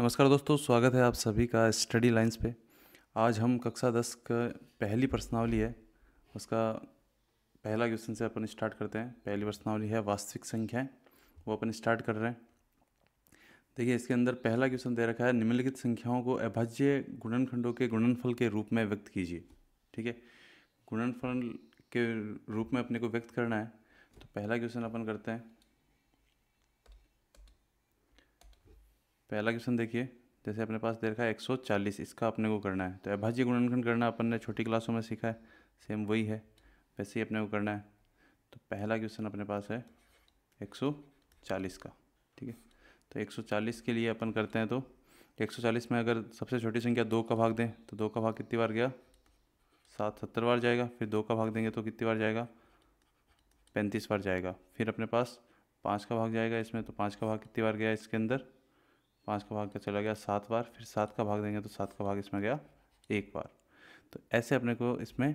नमस्कार दोस्तों स्वागत है आप सभी का स्टडी लाइंस पे आज हम कक्षा दस का पहली प्रश्नावली है उसका पहला क्वेश्चन से अपन स्टार्ट करते हैं पहली प्रश्नावली है वास्तविक संख्याएं वो अपन स्टार्ट कर रहे हैं देखिए इसके अंदर पहला क्वेश्चन दे रखा है निम्नलिखित संख्याओं को अभाज्य गुणनखंडों के गुणनफल के रूप में व्यक्त कीजिए ठीक है गुणनफल के रूप में अपने को व्यक्त करना है तो पहला क्वेश्चन अपन करते हैं पहला क्वेश्चन देखिए जैसे अपने पास दे रखा है चालीस इसका अपने को करना है तो अभाज्य गुणनखंड करना अपन ने छोटी क्लासों में सीखा है सेम वही है वैसे ही अपने को करना है तो पहला क्वेश्चन अपने पास है एक सौ चालीस का ठीक है तो एक सौ चालीस के लिए अपन करते हैं तो एक सौ चालीस में अगर सबसे छोटी संख्या दो का भाग दें तो दो का भाग कितनी बार गया सात सत्तर बार जाएगा फिर दो का भाग देंगे तो कितनी बार जाएगा पैंतीस बार जाएगा फिर अपने पास पाँच का भाग जाएगा इसमें तो पाँच का भाग कितनी बार गया इसके अंदर पाँच का भाग क्या तो चला गया सात बार फिर सात का भाग देंगे तो सात का भाग इसमें गया एक बार तो ऐसे अपने को इसमें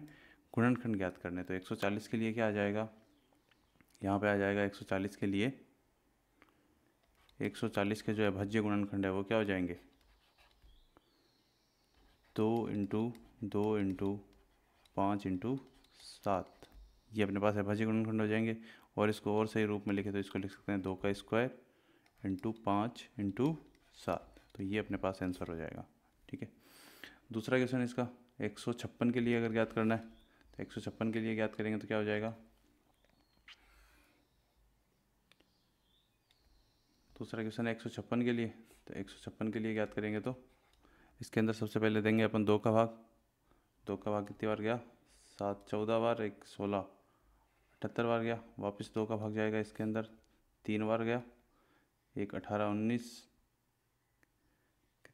गुणनखंड ज्ञात करने तो 140 के लिए क्या आ जाएगा यहाँ पे आ जाएगा 140 के लिए 140 के जो है भज्य गुणनखंड है वो क्या हो जाएंगे दो इंटू दो इंटू पाँच इंटू सात ये अपने पास है भज्य गुणनखंड हो जाएंगे और इसको और सही रूप में लिखे तो इसको लिख सकते हैं दो का स्क्वायर इंटू पाँच इंटू सात तो ये अपने पास आंसर हो जाएगा ठीक है दूसरा क्वेश्चन इसका एक सौ छप्पन के लिए अगर ज्ञात करना है तो एक सौ छप्पन के लिए ज्ञात करेंगे तो क्या हो जाएगा दूसरा क्वेश्चन है एक सौ छप्पन के लिए तो एक सौ छप्पन के लिए ज्ञात करेंगे तो इसके अंदर सबसे पहले देंगे अपन दो का भाग दो का भाग कितनी बार गया सात चौदह बार एक सोलह अठहत्तर बार गया वापस दो का भाग जाएगा इसके अंदर तीन बार गया एक अठारह उन्नीस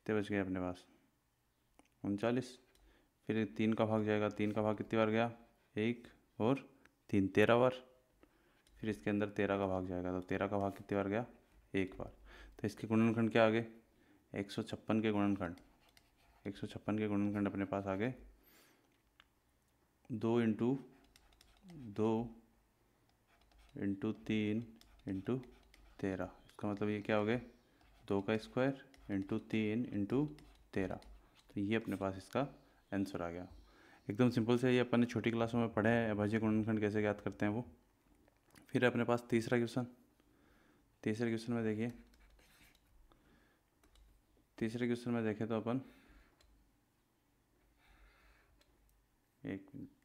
कितने बच गए अपने पास उनचालीस फिर तीन का भाग जाएगा तीन का भाग कितनी बार गया एक और तीन तेरह बार फिर इसके अंदर तेरह का भाग जाएगा तो तेरह का भाग कितनी बार गया एक बार तो इसके गुणनखंड क्या आ गए एक सौ छप्पन के गुणनखंड एक सौ छप्पन के गुणनखंड अपने पास आ गए दो इंटू दो इंटू तीन इंटू तेरह इसका मतलब ये क्या हो गया दो का स्क्वायर इंटू तीन इंटू तेरह तो ये अपने पास इसका आंसर आ गया एकदम सिंपल से ये अपन ने छोटी क्लासों में पढ़े हैं अभाज्य गुणनखंड कैसे ज्ञात करते हैं वो फिर अपने पास तीसरा क्वेश्चन तीसरे क्वेश्चन में देखिए तीसरे क्वेश्चन में देखें तो अपन एक मिनट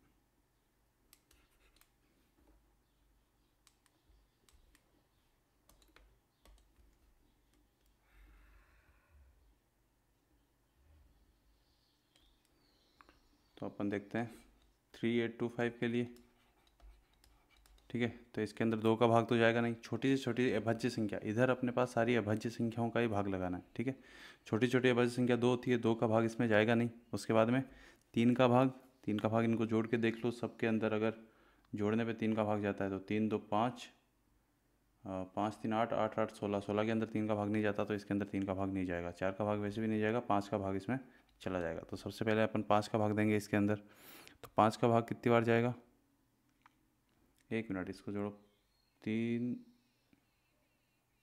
तो अपन देखते हैं थ्री एट टू फाइव के लिए ठीक है तो इसके अंदर दो का भाग तो जाएगा नहीं छोटी से छोटी अभाज्य संख्या इधर अपने पास सारी अभाज्य संख्याओं का ही भाग लगाना है ठीक है छोटी छोटी अभाज्य संख्या दो होती है दो का भाग इसमें जाएगा नहीं उसके बाद में तीन का भाग तीन का भाग इनको जोड़ के देख लो सबके अंदर अगर जोड़ने पर तीन का भाग जाता है तो तीन दो पाँच पाँच तीन आठ आठ आठ सोलह सोलह के अंदर तीन का भाग नहीं जाता तो इसके अंदर तीन का भाग नहीं जाएगा चार का भाग वैसे भी नहीं जाएगा पाँच का भाग इसमें चला जाएगा तो सबसे पहले अपन पाँच का भाग देंगे इसके अंदर तो पाँच का भाग कितनी बार जाएगा एक मिनट इसको जोड़ो तीन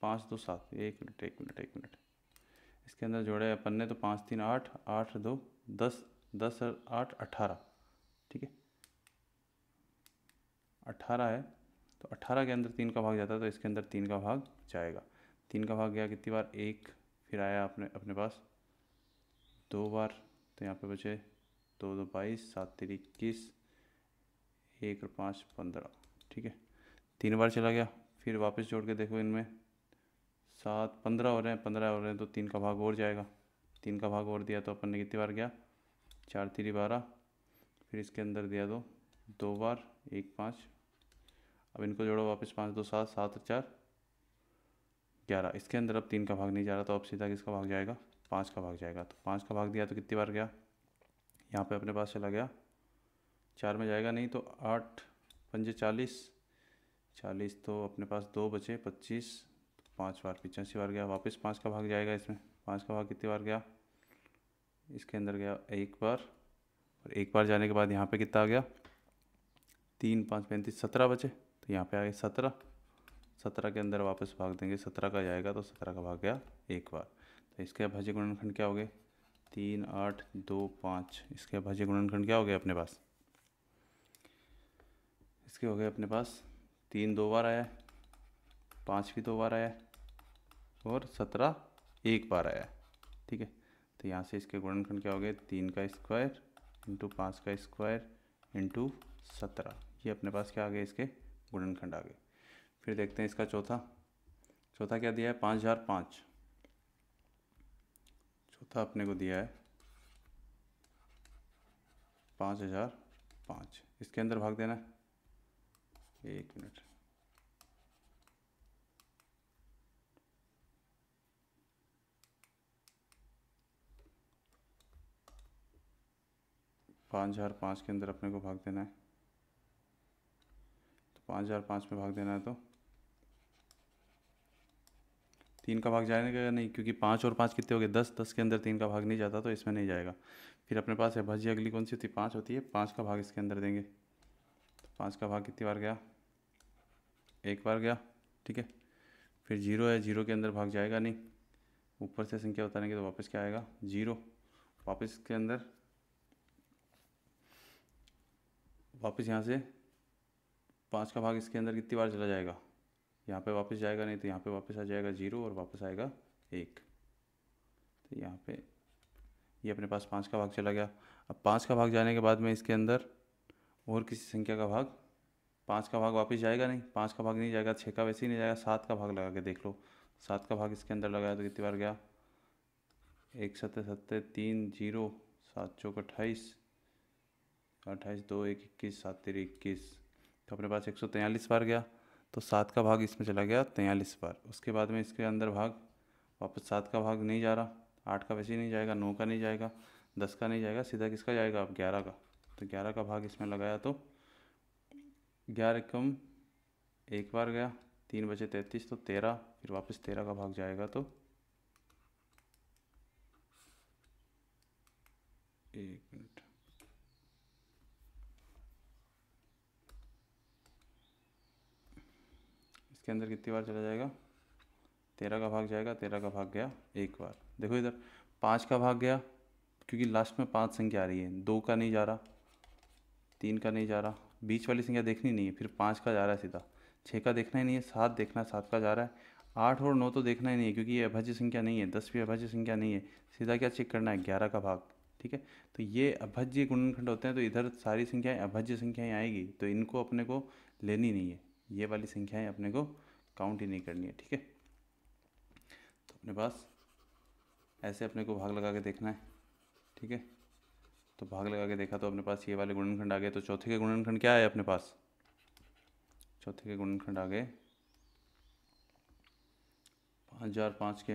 पाँच दो सात एक मिनट एक मिनट एक मिनट इसके अंदर जोड़े अपन ने तो पाँच तीन आठ आठ दो दस दस आठ अट्ठारह ठीक है अट्ठारह है तो अट्ठारह के अंदर तीन का भाग जाता है तो इसके अंदर तीन का भाग जाएगा तीन का भाग गया कितनी बार एक फिर आया अपने अपने पास दो बार तो यहाँ पे बचे दो दो बाईस सात तीन इक्कीस एक और पाँच पंद्रह ठीक है तीन बार चला गया फिर वापस जोड़ के देखो इनमें सात पंद्रह हो रहे हैं पंद्रह हो रहे हैं तो तीन का भाग और जाएगा तीन का भाग और दिया तो अपन ने कितनी बार गया चार तीरी बारह फिर इसके अंदर दिया दो दो बार एक पाँच अब इनको जोड़ो वापस पाँच दो सात सात चार ग्यारह इसके अंदर अब तीन का भाग नहीं जा रहा तो अब सीधा किसका भाग जाएगा पाँच का भाग जाएगा तो पाँच का भाग दिया तो कितनी बार गया यहाँ पे अपने पास चला गया चार में जाएगा नहीं तो आठ पंजे चालीस चालीस तो अपने पास दो बचे पच्चीस तो पाँच बार पिचासी बार गया वापस पाँच का भाग जाएगा इसमें पाँच का भाग कितनी बार गया इसके अंदर गया एक बार और एक बार जाने के बाद यहाँ पे कितना आ गया तीन पाँच पैंतीस सत्रह बचे तो यहाँ पे आ गए सत्रह सत्रह के अंदर वापस भाग देंगे सत्रह का जाएगा तो सत्रह का भाग गया एक बार तो इसके अभाज्य गुणनखंड क्या हो गए तीन आठ दो पाँच इसके अभाज्य गुणनखंड क्या हो गए अपने पास इसके हो गए अपने पास तीन दो बार आया पाँच भी दो बार आया और सत्रह एक बार आया ठीक है तो यहाँ से इसके गुणनखंड क्या हो गए तीन का स्क्वायर इंटू पाँच का स्क्वायर इंटू सत्रह ये अपने पास क्या आ गए इसके गुणनखंड आ गए फिर देखते हैं इसका चौथा चौथा क्या दिया है पाँच हज़ार पाँच चौथा अपने को दिया है पाँच हज़ार पाँच इसके अंदर भाग देना है एक मिनट पाँच हज़ार पाँच के अंदर अपने को भाग देना है तो पाँच हज़ार पाँच में भाग देना है तो तीन का भाग जाएगा नहीं क्योंकि पाँच और पाँच कितने हो गए दस दस के अंदर तीन का भाग नहीं जाता तो इसमें नहीं जाएगा फिर अपने पास है भाजी अगली कौन सी होती है पाँच होती है पाँच का भाग इसके अंदर देंगे तो पाँच का भाग कितनी बार गया एक बार गया ठीक है फिर जीरो है जीरो के अंदर भाग जाएगा नहीं ऊपर से संख्या उतारेंगे तो वापस क्या आएगा जीरो वापस के अंदर वापस यहाँ से पाँच का भाग इसके अंदर कितनी बार चला जाएगा यहाँ पे वापस जाएगा नहीं तो यहाँ पे वापस आ जाएगा ज़ीरो और वापस आएगा एक तो यहाँ पे ये अपने पास पाँच का भाग चला गया अब पाँच का भाग जाने के बाद में इसके अंदर और किसी संख्या का भाग पाँच का भाग वापस जाएगा नहीं पाँच का भाग नहीं जाएगा छः का वैसे ही नहीं जाएगा सात का भाग लगा के देख लो सात का भाग इसके अंदर लगाया तो कितनी बार गया एक सत्तर सत्तर तीन जीरो सात चौक अट्ठाईस अट्ठाईस दो एक इक्कीस सात तेरह इक्कीस तो अपने पास एक सौ तैंतालीस बार गया तो सात का भाग इसमें चला गया तैंतालीस बार उसके बाद में इसके अंदर भाग वापस सात का भाग नहीं जा रहा आठ का वैसे ही नहीं जाएगा नौ का नहीं जाएगा दस का नहीं जाएगा सीधा किसका जाएगा अब ग्यारह का तो ग्यारह का भाग इसमें लगाया तो ग्यारह कम एक बार गया तीन बजे तैंतीस तो तेरह फिर वापस तेरह का भाग जाएगा तो एक मिनट इसके अंदर कितनी बार चला जाएगा तेरह का भाग जाएगा तेरह का भाग गया एक बार देखो इधर पाँच का भाग गया क्योंकि लास्ट में पाँच संख्या आ रही है दो का नहीं जा रहा तीन का नहीं जा रहा बीच वाली संख्या देखनी नहीं है फिर पाँच का जा रहा है सीधा छः का देखना ही नहीं है सात देखना है सात का जा रहा है आठ और नौ तो देखना ही नहीं है क्योंकि ये अभाज्य संख्या नहीं है दस भी अभाज्य संख्या नहीं है सीधा क्या चेक करना है ग्यारह का भाग ठीक है तो ये अभाज्य गुणनखंड होते हैं तो इधर सारी संख्याएं अभाज्य संख्याएं आएगी तो इनको अपने को लेनी नहीं है ये वाली संख्याएं अपने को काउंट ही नहीं करनी है ठीक है तो अपने पास ऐसे अपने को भाग लगा के देखना है ठीक है तो भाग लगा के देखा तो अपने पास ये वाले गुणनखंड आ गए तो चौथे के गुणनखंड क्या है अपने पास चौथे के गुणनखंड आ गए पाँच हज़ार पाँच के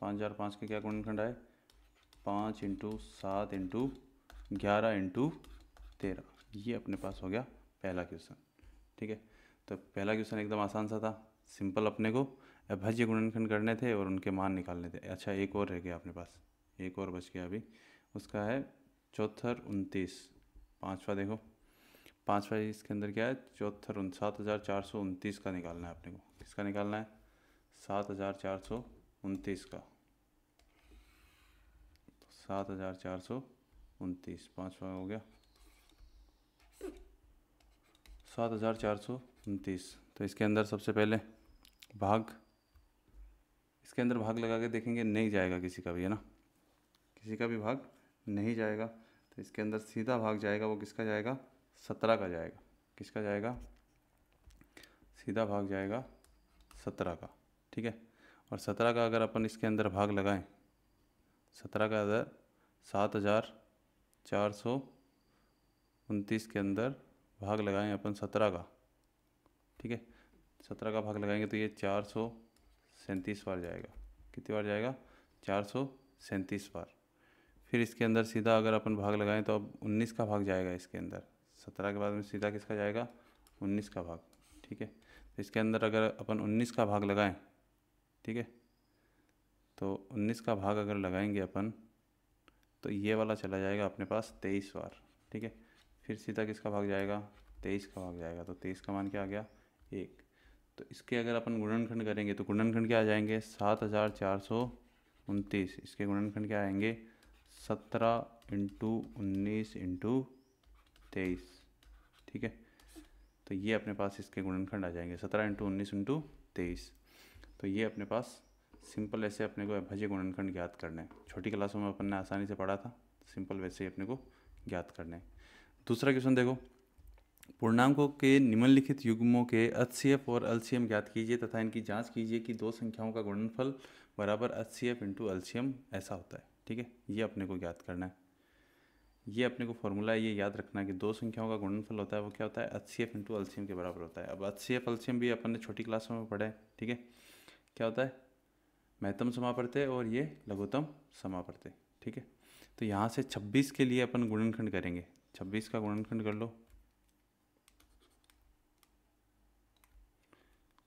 पाँच हज़ार पाँच के क्या गुणनखंड आए पाँच इंटू सात इंटू ग्यारह इंटू तेरह ये अपने पास हो गया पहला क्वेश्चन ठीक है तो पहला क्वेश्चन एकदम आसान सा था सिंपल अपने को अभाज्य गुणनखंड करने थे और उनके मान निकालने थे अच्छा एक और रह गया अपने पास एक और बच गया अभी उसका है चौथर उनतीस पाँचवा देखो पाँचवा इसके अंदर क्या है चौथर उन सात हज़ार चार सौ उनतीस का निकालना है अपने को किसका निकालना है सात हज़ार चार सौ उनतीस का सात हज़ार चार सौ उनतीस पाँचवा हो गया सात हज़ार चार सौ उनतीस तो इसके अंदर सबसे पहले भाग इसके अंदर भाग लगा के देखेंगे नहीं जाएगा किसी का भी है ना किसी का भी भाग नहीं जाएगा तो इसके अंदर सीधा भाग जाएगा वो किसका जाएगा सत्रह का जाएगा किसका जाएगा सीधा भाग जाएगा सत्रह का ठीक है और सत्रह का अगर अपन इसके अंदर भाग लगाएं सत्रह का अगर सात हज़ार चार सौ उनतीस के अंदर भाग लगाएं अपन सत्रह का ठीक है सत्रह का भाग लगाएंगे तो ये चार सौ सैंतीस बार जाएगा कितनी बार जाएगा चार सौ सैंतीस बार फिर इसके अंदर सीधा अगर अपन भाग लगाएं तो अब उन्नीस का भाग जाएगा इसके अंदर सत्रह के बाद में सीधा किसका जाएगा उन्नीस का भाग ठीक है तो इसके अंदर अगर अपन उन्नीस का भाग लगाएँ ठीक है तो उन्नीस का भाग अगर लगाएंगे अपन तो ये वाला चला जाएगा अपने पास तेईस बार ठीक है फिर सीधा किसका भाग जाएगा तेईस का भाग जाएगा तो तेईस का मान क्या आ गया एक तो इसके अगर अपन गुणनखंड करेंगे तो गुणनखंड क्या आ जाएंगे सात हज़ार चार सौ उनतीस इसके गुणनखंड क्या आएंगे सत्रह इंटू उन्नीस इंटू तेईस ठीक है तो ये अपने पास इसके गुणनखंड आ जाएंगे सत्रह इंटू उन्नीस इंटू तेईस तो ये अपने पास सिंपल ऐसे अपने को अभाज्य गुणनखंड ज्ञात करने छोटी क्लासों में अपन ने आसानी से पढ़ा था सिंपल वैसे ही अपने को ज्ञात करने हैं दूसरा क्वेश्चन देखो पूर्णांकों के निम्नलिखित युग्मों के एच और एल ज्ञात कीजिए तथा इनकी जांच कीजिए कि दो संख्याओं का गुणनफल बराबर H C F into L ऐसा होता है ठीक है ये अपने को ज्ञात करना है ये अपने को फॉर्मूला ये याद रखना है कि दो संख्याओं का गुणनफल होता है वो क्या होता है H C F into L के बराबर होता है अब एच सी एफ भी अपन ने छोटी क्लासों में पढ़ा है ठीक है क्या होता है महत्तम समापरते और ये लघुतम समापरते ठीक है तो यहाँ से 26 के लिए अपन गुणनखंड करेंगे छब्बीस का गुणनखंड कर लो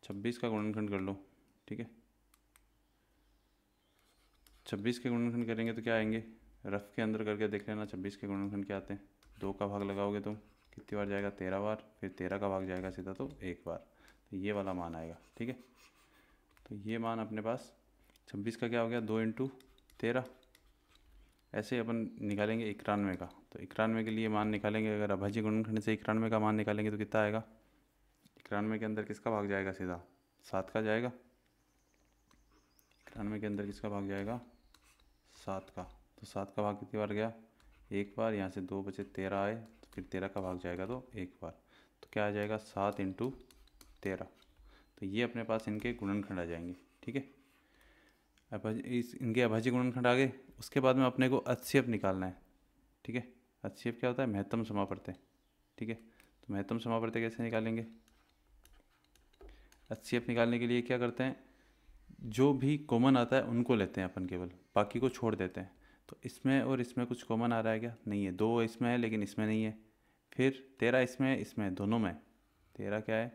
26 का गुणनखंड कर लो ठीक है 26 के गुणनखंड करेंगे तो क्या आएंगे रफ के अंदर करके देख लेना छब्बीस के गुणनखंड क्या आते हैं दो का भाग लगाओगे तो कितनी बार जाएगा तेरह बार फिर तेरह का भाग जाएगा सीधा तो एक बार तो ये वाला मान आएगा ठीक है तो ये मान अपने पास छब्बीस का क्या हो गया दो इंटू तेरह ऐसे अपन निकालेंगे इक्यानवे का तो इक्यानवे के लिए मान निकालेंगे अगर अभाज्य गुणनखंड से इक्यानवे का मान निकालेंगे तो कितना आएगा इक्यानवे के अंदर किसका भाग जाएगा सीधा सात का जाएगा इक्यानवे के अंदर किसका भाग जाएगा सात का तो सात का भाग कितनी बार गया एक बार यहाँ से दो बचे तेरह आए तो फिर तेरह का भाग जाएगा तो एक बार तो क्या आ जाएगा सात इंटू तेरह तो ये अपने पास इनके गुणनखंड आ जाएंगे ठीक है इस इनके अभाज्य गुणनखंड आ गए उसके बाद में अपने को अच्छेप निकालना है ठीक है अच्छेप क्या होता है महत्तम समापर्तय ठीक है तो महत्तम समापर्तय कैसे निकालेंगे अच्छेप निकालने के लिए क्या करते हैं जो भी कॉमन आता है उनको लेते हैं अपन केवल बाकी को छोड़ देते हैं तो इसमें और इसमें कुछ कॉमन आ रहा है क्या नहीं है दो इसमें है लेकिन इसमें नहीं है फिर तेरह इसमें है इसमें है दोनों में तेरह क्या है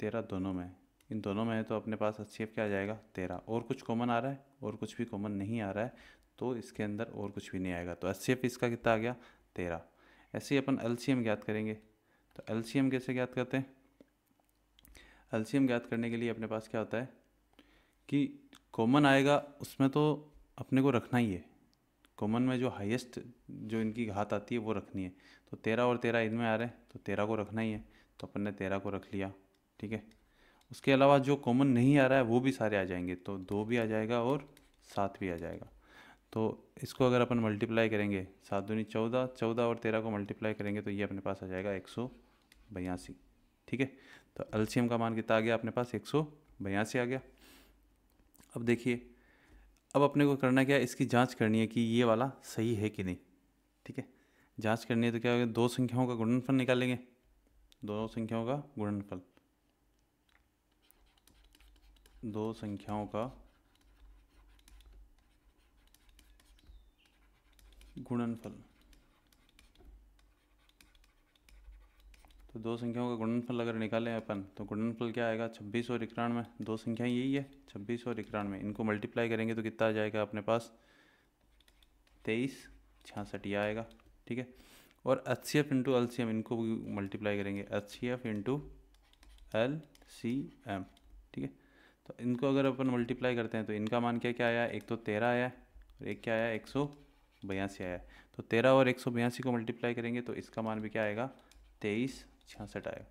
तेरह दोनों में इन दोनों में है तो अपने पास एच क्या आ जाएगा तेरह और कुछ कॉमन आ रहा है और कुछ भी कॉमन नहीं आ रहा है तो इसके अंदर और कुछ भी नहीं आएगा तो एच इसका कितना आ गया तेरह ऐसे ही अपन एल ज्ञात करेंगे तो एल कैसे ज्ञात करते हैं एल ज्ञात करने के लिए अपने पास क्या होता है कि कॉमन आएगा उसमें तो अपने को रखना ही है कॉमन में जो हाईएस्ट जो इनकी घात आती है वो रखनी है तो तेरह और तेरह इनमें आ रहे हैं तो तेरह को रखना ही है तो अपन ने तेरह को रख लिया ठीक है उसके अलावा जो कॉमन नहीं आ रहा है वो भी सारे आ जाएंगे तो दो भी आ जाएगा और सात भी आ जाएगा तो इसको अगर अपन मल्टीप्लाई करेंगे सात दूनी चौदह चौदह और तेरह को मल्टीप्लाई करेंगे तो ये अपने पास आ जाएगा एक सौ बयासी ठीक है तो एल्शियम का मान कितना आ गया अपने पास एक सौ बयासी आ गया अब देखिए अब अपने को करना क्या इसकी जांच करनी है कि ये वाला सही है कि नहीं ठीक है जांच करनी है तो क्या होगा दो संख्याओं का गुणनफल निकालेंगे दो संख्याओं का गुणनफल दो संख्याओं का गुणनफल तो दो संख्याओं का गुणनफल अगर निकालें अपन तो गुणनफल क्या आएगा छब्बीस और इक्यानवे दो संख्याएं यही है छब्बीस और इक्यानवे इनको मल्टीप्लाई करेंगे तो कितना आ जाएगा अपने पास तेईस छियासठ यह आएगा ठीक है और H C F into L C M इनको मल्टीप्लाई करेंगे H C F into L C M ठीक है तो इनको अगर अपन मल्टीप्लाई करते हैं तो इनका मान क्या क्या आया एक तो तेरह आया और एक क्या आया एक सौ बयासी आया तो तेरह और एक सौ बयासी को मल्टीप्लाई करेंगे तो इसका मान भी क्या आएगा तेईस छियासठ आएगा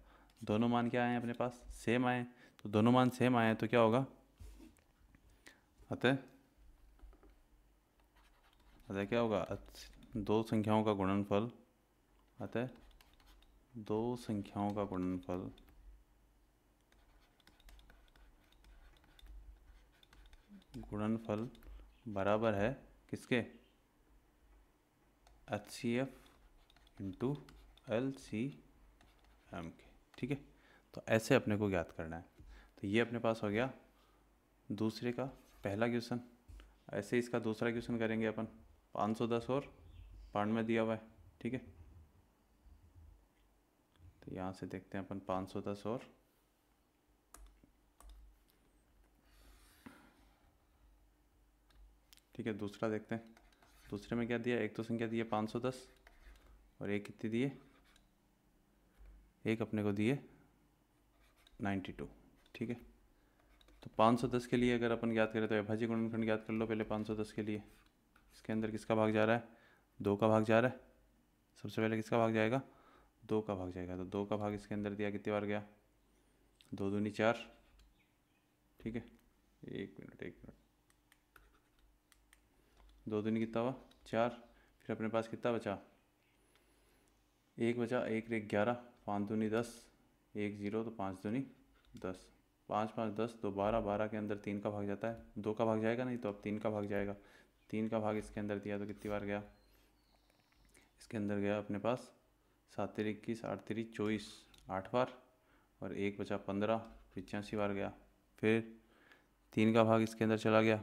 दोनों मान क्या आए हैं अपने पास सेम आए तो दोनों मान सेम आए तो क्या होगा अतः अतः क्या होगा दो संख्याओं का गुणनफल अतः दो संख्याओं का गुणनफल गुणनफल बराबर है किसके H C F into L C M के ठीक है तो ऐसे अपने को ज्ञात करना है तो ये अपने पास हो गया दूसरे का पहला क्वेश्चन ऐसे इसका दूसरा क्वेश्चन करेंगे अपन 510 और पांड में दिया हुआ है ठीक है तो यहाँ से देखते हैं अपन 510 और ठीक है दूसरा देखते हैं दूसरे में क्या दिया एक तो संख्या दी है पाँच सौ दस और एक कितनी दिए एक अपने को दिए नाइन्टी टू ठीक है तो पाँच सौ दस के लिए अगर अपन याद करें तो अभाज्य गुणनखंड याद कर लो पहले पाँच सौ दस के लिए इसके अंदर किसका भाग जा रहा है दो का भाग जा रहा है सबसे पहले किसका भाग जाएगा दो का भाग जाएगा तो दो का भाग इसके अंदर दिया कितनी बार गया दो दूनी चार ठीक है एक मिनट एक मिनट दो दिन कितना हुआ चार फिर अपने पास कितना बचा एक बचा एक रे ग्यारह पाँच दूनी दस एक जीरो तो पाँच दूनी दस पाँच पाँच दस तो बारह बारह के अंदर तीन का भाग जाता है दो का भाग जाएगा नहीं तो अब तीन का भाग जाएगा तीन का भाग इसके अंदर दिया तो कितनी बार गया इसके अंदर गया अपने पास सात तेरह इक्कीस आठ तेरी चौबीस आठ बार और एक बचा पंद्रह पिचासी बार गया फिर तीन का भाग इसके अंदर चला गया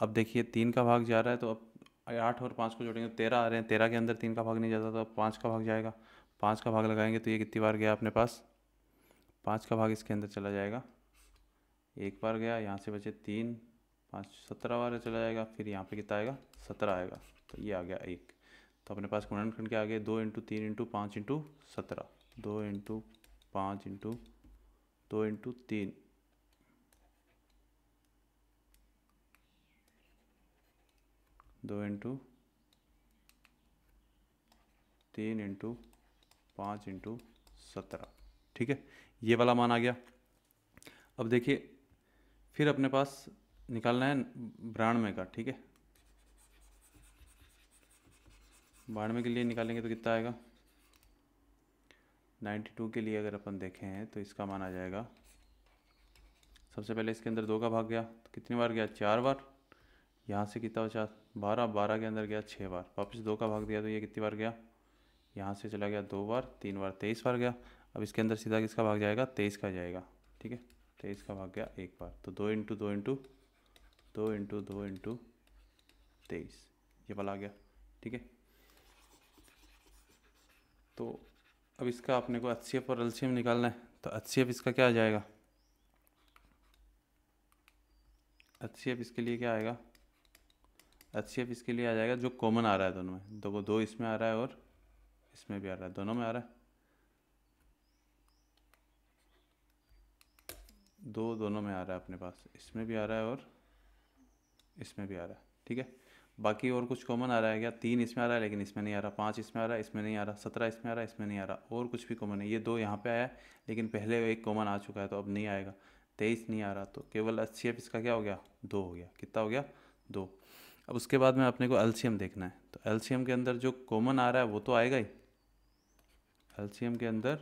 अब देखिए तीन का भाग जा रहा है तो अब आठ और पाँच को जोड़ेंगे तो तेरह आ रहे हैं तेरह के अंदर तीन का भाग नहीं जाता तो अब पाँच का भाग जाएगा पाँच का भाग लगाएंगे तो ये कितनी बार गया अपने पास पाँच का भाग इसके अंदर चला जाएगा एक बार गया यहाँ से बचे तीन पाँच सत्रह बार चला जाएगा फिर यहाँ पर कितना आएगा सत्रह आएगा तो ये आ गया एक तो अपने पास गुणनखंड के गया दो इंटू तीन इंटू पाँच इंटू सत्रह दो इंटू पाँच इंटू दो इंटू तीन दो इंटू तीन इंटू पाँच इंटू सत्रह ठीक है ये वाला मान आ गया अब देखिए फिर अपने पास निकालना है बानवे का ठीक है बानवे के लिए निकालेंगे तो कितना आएगा नाइन्टी टू के लिए अगर अपन देखें तो इसका मान आ जाएगा सबसे पहले इसके अंदर दो का भाग गया तो कितनी बार गया चार बार यहाँ से कितना हो चार बारह बारह के अंदर गया छः बार वापस दो का भाग दिया तो ये कितनी बार गया यहाँ से चला गया दो बार तीन बार तेईस बार गया अब इसके अंदर सीधा किसका भाग जाएगा तेईस का जाएगा ठीक है तेईस का भाग गया एक बार तो दो इंटू दो इंटू दो इंटू दो इंटू तेईस ये वाला आ गया ठीक है तो अब इसका अपने को एच और एल निकालना है तो एच इसका क्या आ जाएगा एच इसके लिए क्या आएगा एच सी एफ इसके लिए आ जाएगा जो कॉमन आ रहा है दोनों में दो दो इसमें आ रहा है और इसमें भी आ रहा है दोनों में आ रहा है दो दोनों में आ रहा है अपने पास इसमें भी आ रहा है और इसमें भी आ रहा है ठीक है बाकी और कुछ कॉमन आ रहा है क्या तीन इसमें आ रहा है लेकिन इसमें नहीं आ रहा पाँच इसमें आ रहा है इसमें नहीं आ रहा सत्रह इसमें आ रहा है इसमें नहीं आ रहा और कुछ भी कॉमन है ये दो यहाँ पे आया लेकिन पहले एक कॉमन आ चुका है तो अब नहीं आएगा तेईस नहीं आ रहा तो केवल एच इसका क्या हो गया दो हो गया कितना हो गया दो अब उसके बाद में अपने को एल्शियम देखना है तो एल्शियम के अंदर जो कॉमन आ रहा है वो तो आएगा ही एल्शियम के अंदर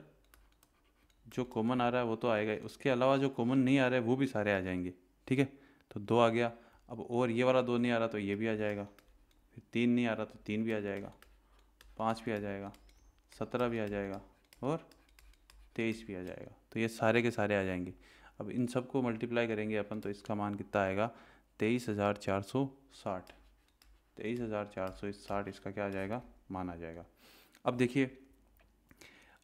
जो कॉमन आ रहा है वो तो आएगा ही उसके अलावा जो कॉमन नहीं आ रहा है वो भी सारे आ जाएंगे ठीक है तो दो आ गया अब और ये वाला दो नहीं आ रहा तो ये भी आ जाएगा फिर तीन नहीं आ रहा तो तीन भी आ जाएगा पाँच भी आ जाएगा सत्रह भी आ जाएगा और तेईस भी आ जाएगा तो ये सारे के सारे आ जाएंगे अब इन सब को मल्टीप्लाई करेंगे अपन तो इसका मान कितना आएगा तेईस हज़ार चार सौ साठ तेईस हज़ार चार सौ साठ इसका क्या आ जाएगा माना जाएगा अब देखिए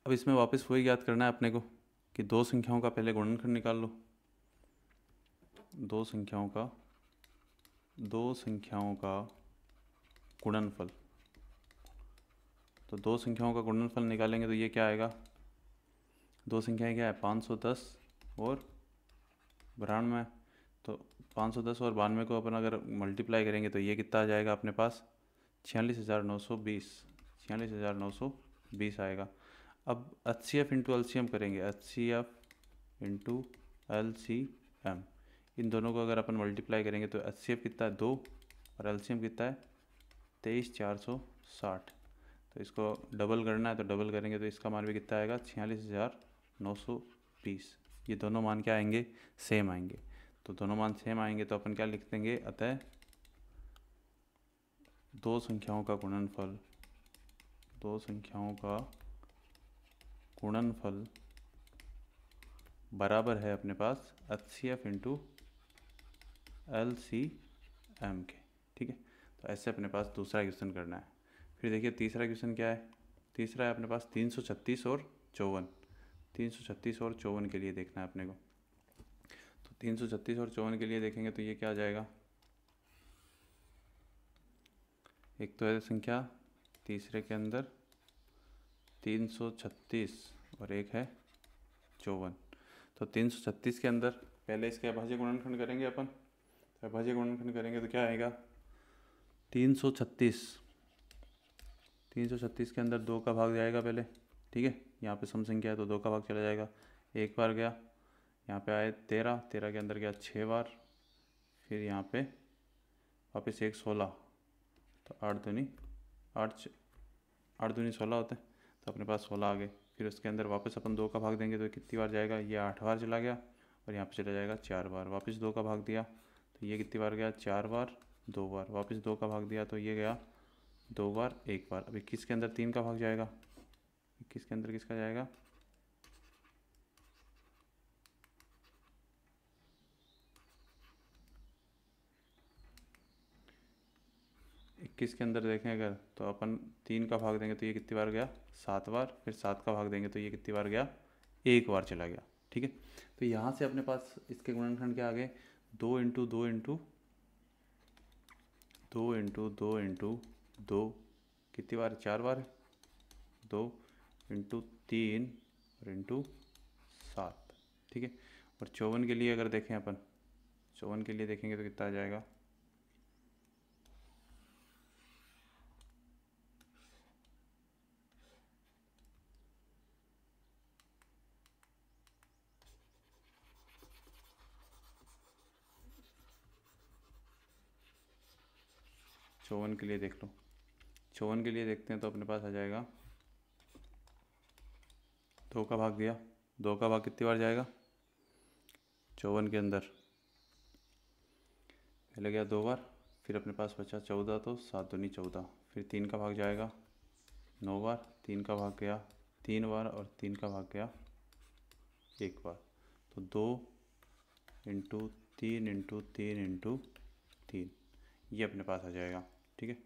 अब इसमें वापस वही याद करना है अपने को कि दो संख्याओं का पहले गुणनखंड निकाल लो दो संख्याओं का दो संख्याओं का गुणनफल तो दो संख्याओं का गुणनफल निकालेंगे तो ये क्या आएगा दो संख्याएं क्या है पाँच सौ दस और बिरानवे तो पाँच सौ दस और बानवे को अपन अगर मल्टीप्लाई करेंगे तो ये कितना आ जाएगा अपने पास छियालीस हज़ार नौ सौ बीस छियालीस हज़ार नौ सौ बीस आएगा अब H C F into L C M करेंगे H C F into L C M इन दोनों को अगर अपन मल्टीप्लाई करेंगे तो एच सी एफ कितना है दो और एल सी एम कितना है तेईस चार सौ साठ तो इसको डबल करना है तो डबल करेंगे तो इसका मान भी कितना आएगा छियालीस हज़ार नौ सौ बीस ये दोनों मान क्या आएंगे सेम आएंगे तो दोनों मान सेम आएंगे तो अपन क्या लिख देंगे अतः दो संख्याओं का गुणनफल दो संख्याओं का गुणनफल बराबर है अपने पास H C F into L C M के ठीक है तो ऐसे अपने पास दूसरा क्वेश्चन करना है फिर देखिए तीसरा क्वेश्चन क्या है तीसरा है अपने पास तीन सौ छत्तीस और चौवन तीन सौ छत्तीस और चौवन के लिए देखना है अपने को तीन सौ छत्तीस और चौवन के लिए देखेंगे तो ये क्या आ जाएगा एक तो है संख्या तीसरे के अंदर तीन सौ छत्तीस और एक है चौवन तो तीन सौ छत्तीस के अंदर पहले इसके अभाज्य गुणनखंड करेंगे अपन तो अभाज्य गुणनखंड करेंगे तो क्या आएगा तीन सौ छत्तीस तीन सौ छत्तीस के अंदर दो का भाग जाएगा पहले ठीक है यहाँ पे सम संख्या है तो दो का भाग चला जाएगा एक बार गया यहाँ पे आए तेरह तेरह के अंदर गया छः बार फिर यहाँ पे वापस एक सोलह तो आठ धुनी आठ आठ धुनी सोलह होते तो अपने पास सोलह आ गए फिर उसके अंदर वापस अपन दो का भाग देंगे तो कितनी बार जाएगा ये आठ बार चला गया और यहाँ पे चला जाएगा चार बार वापस दो का भाग दिया तो ये कितनी बार गया चार बार दो बार वापस दो का भाग दिया तो ये गया दो बार एक बार अब इक्कीस के अंदर तीन का भाग जाएगा इक्कीस के अंदर किसका जाएगा इक्कीस के अंदर देखें अगर तो अपन तीन का भाग देंगे तो ये कितनी बार गया सात बार फिर सात का भाग देंगे तो ये कितनी बार गया एक बार चला गया ठीक है तो यहाँ से अपने पास इसके गुणनखंड क्या आ गए दो इंटू दो इंटू दो इंटू दो इंटू दो कितनी बार चार बार दो इंटू तीन और इंटू सात ठीक है और चौवन के लिए अगर देखें अपन चौवन के लिए देखेंगे तो कितना आ जाएगा चौवन के लिए देख लो चौवन के लिए देखते हैं तो अपने पास आ जाएगा दो का भाग दिया दो का भाग कितनी बार जाएगा चौवन के अंदर पहले गया दो बार फिर अपने पास बचा चौदह तो सात दूनी चौदह फिर तीन का भाग जाएगा नौ बार तीन का भाग गया तीन बार और तीन का भाग गया एक बार तो दो इंटू तीन इंटू तीन इंटू तीन ये अपने पास आ जाएगा ठीक है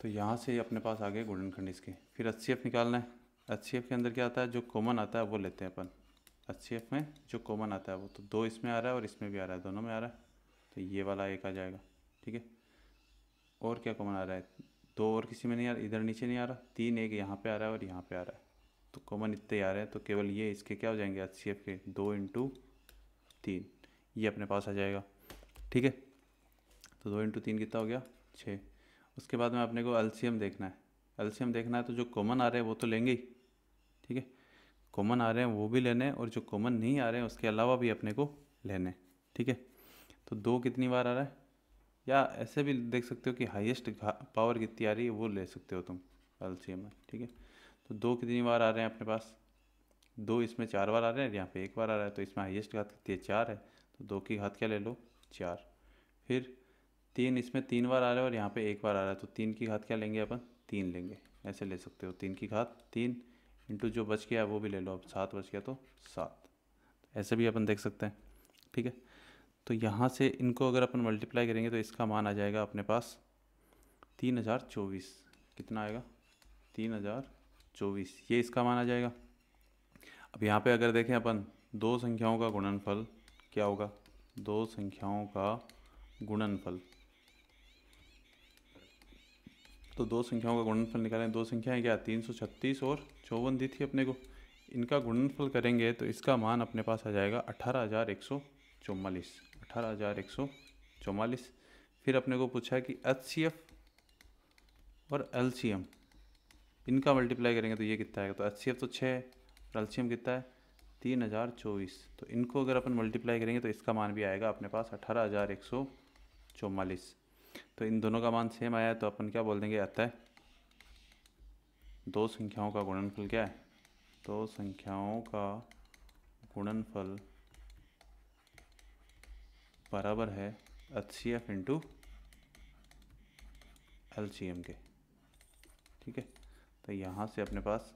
तो यहाँ से अपने पास आ गए गोल्डन खंड इसके फिर एच निकालना है एच के अंदर क्या आता है जो कॉमन आता है वो लेते हैं अपन एच में जो कॉमन आता है वो तो दो इसमें आ रहा है और इसमें भी आ रहा है दोनों में आ रहा है तो ये वाला एक आ जाएगा ठीक है और क्या कॉमन आ रहा है दो और किसी में नहीं आ रहा इधर नीचे नहीं आ रहा तीन एक यहाँ पर आ रहा है और यहाँ पर आ रहा है तो कॉमन इतने आ रहे हैं तो केवल ये इसके क्या हो जाएंगे एच के दो इंटू तीन ये अपने पास आ जाएगा ठीक है तो दो इंटू तीन कितना हो गया छः उसके बाद में अपने को एल्सीयम देखना है एल्सीयम देखना है तो जो कॉमन आ रहे हैं वो तो लेंगे ही ठीक है कॉमन आ रहे हैं वो भी लेने और जो कॉमन नहीं आ रहे हैं उसके अलावा भी अपने को लेने ठीक है तो दो कितनी बार आ रहा है या ऐसे भी देख सकते हो कि हाईएस्ट पावर कितनी आ रही है वो ले सकते हो तुम एल्सीयम में ठीक है तो दो कितनी बार आ रहे हैं अपने पास दो इसमें चार बार आ रहे हैं यहाँ पे एक बार आ रहा है तो इसमें हाइएस्ट घात कितनी है चार है तो दो की घात क्या ले लो चार फिर तीन इसमें तीन बार आ रहा है और यहाँ पे एक बार आ रहा है तो तीन की घात क्या लेंगे अपन तीन लेंगे ऐसे ले सकते हो तीन की घात तीन इंटू जो बच गया वो भी ले लो अब सात बच गया तो सात ऐसे भी अपन देख सकते हैं ठीक है तो यहाँ से इनको अगर अपन मल्टीप्लाई करेंगे तो इसका मान आ जाएगा अपने पास तीन हज़ार चौबीस कितना आएगा तीन हज़ार चौबीस ये इसका मान आ जाएगा अब यहाँ पे अगर देखें अपन दो संख्याओं का गुणनफल क्या होगा दो संख्याओं का गुणनफल तो दो संख्याओं का गुणनफल निकालें दो संख्याएं क्या तीन सौ छत्तीस और चौवन दी थी अपने को इनका गुणनफल करेंगे तो इसका मान अपने पास आ जाएगा अठारह हज़ार एक सौ चौवालीस अठारह हज़ार एक सौ चौवालीस फिर अपने को पूछा है कि एच सी एफ और एल सी एम इनका मल्टीप्लाई करेंगे तो ये कितना आएगा तो एच सी एफ तो छः और एल सी एम कितना है तीन हज़ार चौबीस तो इनको अगर अपन मल्टीप्लाई करेंगे तो इसका मान भी आएगा अपने पास अठारह हज़ार एक सौ चौवालीस तो इन दोनों का मान सेम आया तो अपन क्या बोल देंगे अतः दो संख्याओं का गुणनफल क्या है दो संख्याओं का गुणनफल बराबर है H C F into L C M के ठीक है तो यहाँ से अपने पास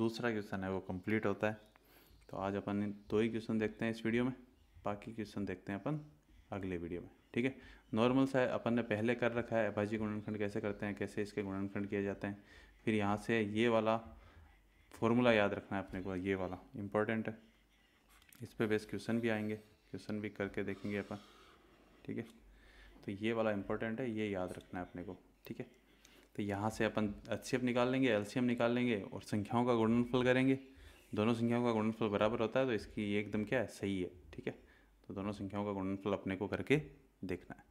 दूसरा क्वेश्चन है वो कंप्लीट होता है तो आज अपन दो ही क्वेश्चन देखते हैं इस वीडियो में बाकी क्वेश्चन देखते हैं अपन अगले वीडियो में ठीक है नॉर्मल सा अपन ने पहले कर रखा है अभाजी गुणनखंड कैसे करते हैं कैसे इसके गुणनखंड किए जाते हैं फिर यहाँ से ये वाला फॉर्मूला याद रखना है अपने को ये वाला इम्पॉर्टेंट है इस पर बेस क्वेश्चन भी आएंगे क्वेश्चन भी करके देखेंगे अपन ठीक है तो ये वाला इम्पोर्टेंट है ये याद रखना है अपने को ठीक है तो यहाँ से अपन एच निकाल लेंगे एल निकाल लेंगे और संख्याओं का गुणनफल करेंगे दोनों संख्याओं का गुणनफल बराबर होता है तो इसकी एकदम क्या है सही है ठीक है तो दोनों संख्याओं का गुणनफल अपने को करके देखना है